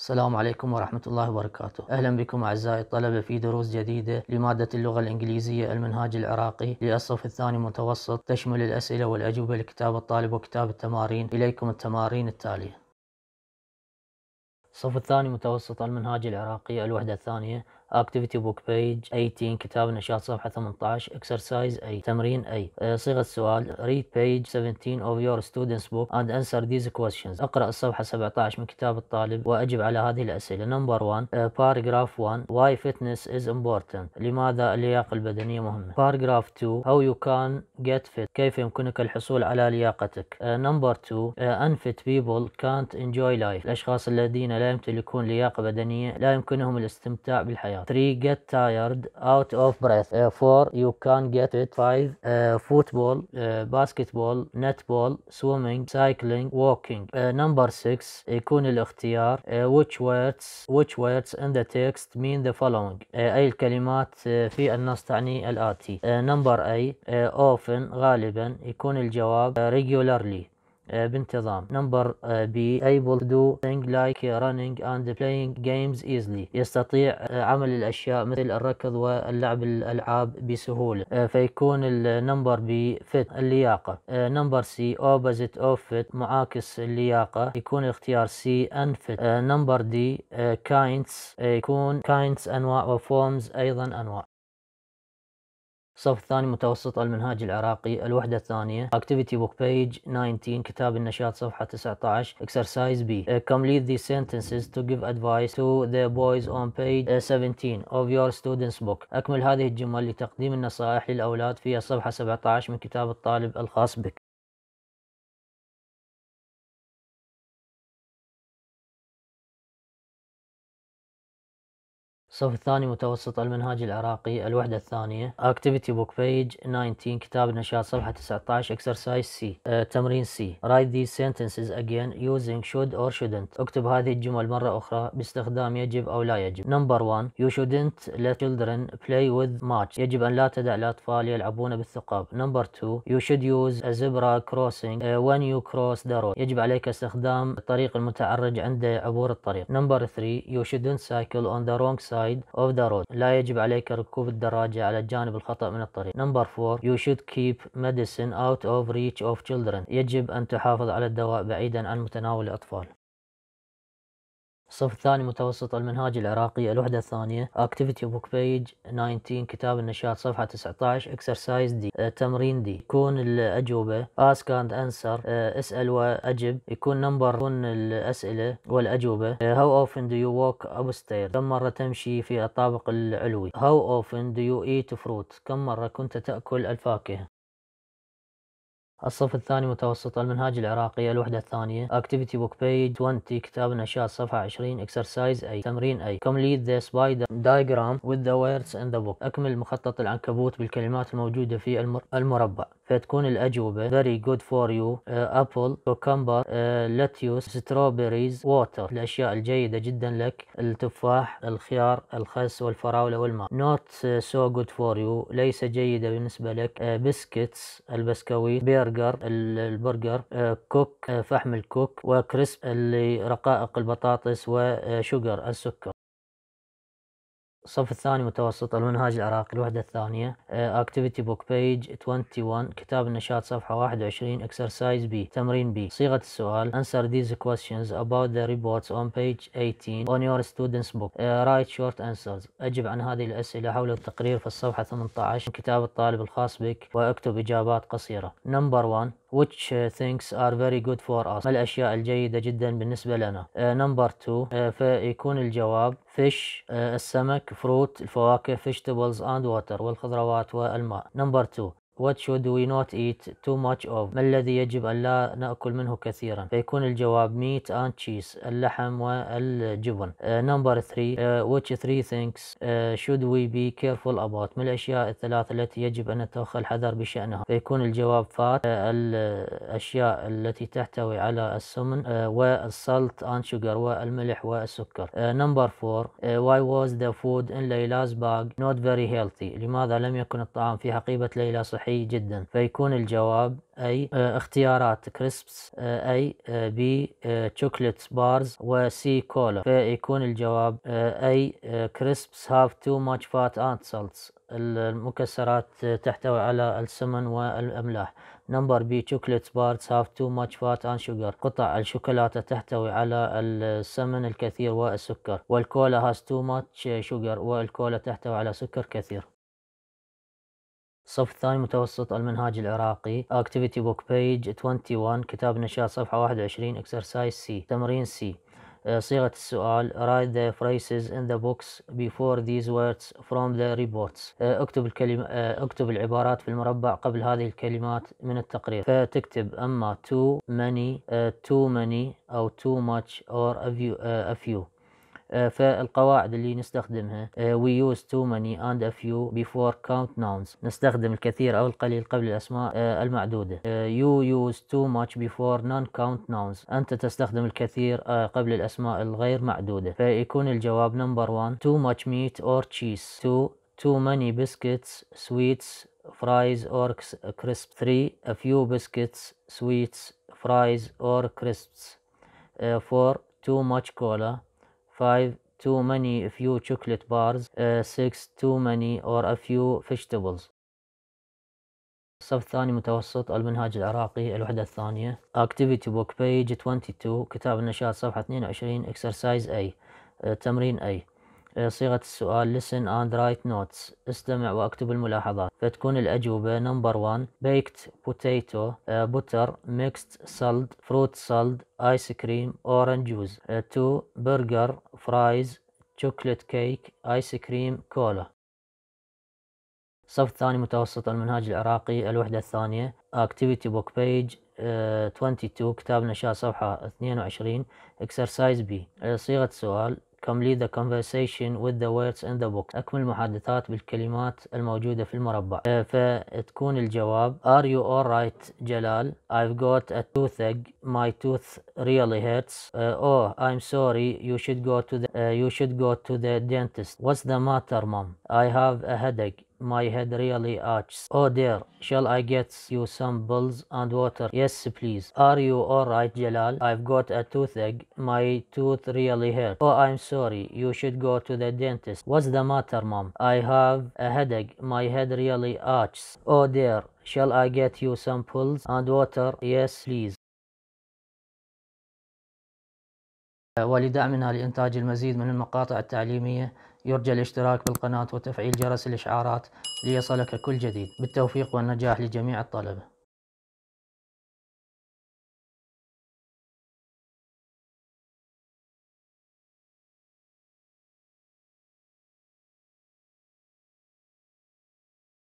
السلام عليكم ورحمة الله وبركاته أهلا بكم أعزائي الطلبة في دروس جديدة لمادة اللغة الإنجليزية المنهاج العراقي للصف الثاني متوسط تشمل الأسئلة والأجوبة لكتاب الطالب وكتاب التمارين إليكم التمارين التالية الصف الثاني متوسط المنهاج العراقي الوحدة الثانية اكتيفيتي بوك بيج 18 كتاب نشاط صفحه 18 اكسرسايز اي تمرين اي صيغه السؤال ريد بيج 17 اوف يور ستودنتس بوك اند انسر ذيز كويستشنز اقرا الصفحه 17 من كتاب الطالب واجب على هذه الاسئله نمبر 1 باراجراف 1 why fitness is important لماذا اللياقه البدنيه مهمه باراجراف 2 how you can get fit كيف يمكنك الحصول على لياقتك نمبر آه، 2 آه، unfit بيبل كانت انجوي لايف الاشخاص الذين لا يمتلكون لياقه بدنيه لا يمكنهم الاستمتاع بالحياه التاير 3 get tired out of breath uh, 4 you can't get it 5 uh, football uh, basketball netball swimming cycling walking uh, number 6 يكون الاختيار uh, which words which words in the text mean the following uh, أي الكلمات uh, في النص تعني الآتي uh, number 8 uh, often غالبا يكون الجواب uh, regularly آه، بانتظام نمبر بي آه، able to do things like running and playing games easily يستطيع آه، عمل الأشياء مثل الركض واللعب الألعاب بسهولة فيكون النمبر بي fit اللياقة نمبر سي opposite of fit معاكس اللياقة يكون اختيار سي unfit نمبر دي kinds يكون kinds أنواع وforms أيضا أنواع الصف الثاني متوسط المنهاج العراقي الوحدة الثانية Activity Book Page 19 كتاب النشاط صفحة 19 Exercise B uh, Complete these sentences to give advice to the boys on page 17 uh, of your student's book أكمل هذه الجمل لتقديم النصائح للأولاد في الصفحة 17 من كتاب الطالب الخاص بك صف الثاني متوسط المنهاج العراقي الوحدة الثانية Activity Book Page 19 كتاب نشاط صفحة 19 Exercise C uh, تمرين C Write these sentences again using should or shouldn't اكتب هذه الجمل مرة أخرى باستخدام يجب أو لا يجب Number 1 You shouldn't let children play with match يجب أن لا تدع الأطفال يلعبون بالثقاب Number 2 You should use a zebra crossing uh, when you cross the road يجب عليك استخدام الطريق المتعرج عند عبور الطريق Number 3 You shouldn't cycle on the wrong side سايد اوف ذا رود لا يجب عليك ركوب الدراجة على الجانب الخطأ من الطريق نمبر 4 يو شود كيپ ميديسين اوت اوف ريتش اوف تشيلدرن يجب أن تحافظ على الدواء بعيدا عن متناول الأطفال الصف الثاني متوسط المنهاج العراقي الوحدة الثانية اكتيفيتي بوك بيج 19 كتاب النشاط صفحة 19 اكسرسايز دي اه تمرين دي يكون الأجوبة اسك اند انسر اسأل وأجب يكون نمبر يكون الأسئلة والأجوبة هاو اوفن دو يو ووك ابستير كم مرة تمشي في الطابق العلوي هاو اوفن دو يو ايت فروت كم مرة كنت تأكل الفاكهة الصف الثاني متوسط المنهاج العراقي الوحدة الثانية Activity Book Page 20 كتاب النشاط صفحة 20 Exercise A تمرين A Complete this by the diagram with the words in the book أكمل مخطط العنكبوت بالكلمات الموجودة في المربع فتكون الأجوبة Very good for you uh, Apple Cucumber uh, Lettuce Strawberries Water الأشياء الجيدة جدا لك التفاح الخيار الخس والفراولة والماء Not uh, so good for you ليس جيدة بالنسبة لك uh, Biscuits البسكويت Beer برجر البرجر آه، كوك آه، فحم الكوك وكريسب اللي رقائق البطاطس وشوجر السكر الصف الثاني متوسط المنهاج العراقي الوحدة الثانية اكتيفيتي بوك بيج 21 كتاب النشاط صفحة 21 اكسرسايز بي تمرين بي صيغة السؤال answer these questions about the reports on page 18 on your students book آه، write short answers اجب عن هذه الأسئلة حول التقرير في الصفحة 18 من كتاب الطالب الخاص بك واكتب إجابات قصيرة نمبر 1 which uh, things are very good for us ما الأشياء الجيدة جدا بالنسبة لنا نمبر uh, 2 uh, فيكون الجواب fish uh, السمك fruit الفواكه vegetables and water والخضروات والماء number two What should we not eat too much of ما الذي يجب أن لا نأكل منه كثيرا فيكون الجواب meat and cheese اللحم والجبن uh, number 3 uh, which three things uh, should we be careful about من الأشياء الثلاث التي يجب أن نتوخى الحذر بشأنها فيكون الجواب فات uh, الأشياء التي تحتوي على السمن uh, والسلت and sugar والملح والسكر uh, number 4 uh, why was the food in Layla's bag not very healthy لماذا لم يكن الطعام في حقيبة ليلى صحي صحي جدا فيكون الجواب أي آه، اختيارات كريسبس آه، أي بي تشوكلت بارز وسي كولا فيكون الجواب آه، أي كريسبس هاف تو ماتش فات أند سالتس المكسرات تحتوي على السمن والأملاح نمبر بي تشوكلت بارز هاف تو ماتش فات اند شوجر قطع الشوكولاتة تحتوي على السمن الكثير والسكر والكولا هاز تو ماتش شوجر والكولا تحتوي على سكر كثير صف الثاني متوسط المنهاج العراقي Activity Book Page 21 كتاب نشاط صفحة 21 Exercise C تمرين C آه، صيغة السؤال write the phrases in the books before these words from the reports آه، اكتب الكلمة آه، اكتب العبارات في المربع قبل هذه الكلمات من التقرير فتكتب اما too many too many او too much or a few, a few. فالقواعد اللي نستخدمها we use too many and a few before count nouns نستخدم الكثير أو القليل قبل الأسماء المعدودة you use too much before non-count nouns أنت تستخدم الكثير قبل الأسماء الغير معدودة فيكون الجواب number one too much meat or cheese two too many biscuits sweets fries or crisps 3 a few biscuits sweets fries or crisps 4 uh, too much cola 5. Too many few chocolate bars. 6 Uh, Too many or a few vegetables. الصف الثاني متوسط المنهاج العراقي الوحدة الثانية Activity Book Page 22 كتاب النشاط صفحة 22 Exercise A uh, تمرين A صيغة السؤال listen and write notes استمع واكتب الملاحظات فتكون الأجوبة number one baked potato uh, butter mixed salt fruit salt ice cream orange juice uh, two burger fries chocolate cake ice cream cola صف ثاني متوسط المنهاج العراقي الوحدة الثانية activity book page 22 كتاب نشاط صفحة 22 exercise B صيغة سؤال complete the conversation with the words in the book أكمل محادثات بالكلمات الموجودة في المربع فتكون الجواب Are you alright جلال I've got a toothache my tooth really hurts uh, Oh I'm sorry you should go to the uh, you should go to the dentist What's the matter mom I have a headache my head really aches. Oh dear, shall I get you some bulls and water? Yes, please. Are you alright, Jalal? I've got a toothache. My tooth really hurt. Oh, I'm sorry. You should go to the dentist. What's the matter, Mom? I have a headache. My head really aches. Oh dear, shall I get you some pills and water? Yes, please. ولدعمنا لإنتاج المزيد من المقاطع التعليمية يرجى الاشتراك بالقناة وتفعيل جرس الإشعارات ليصلك كل جديد بالتوفيق والنجاح لجميع الطلبة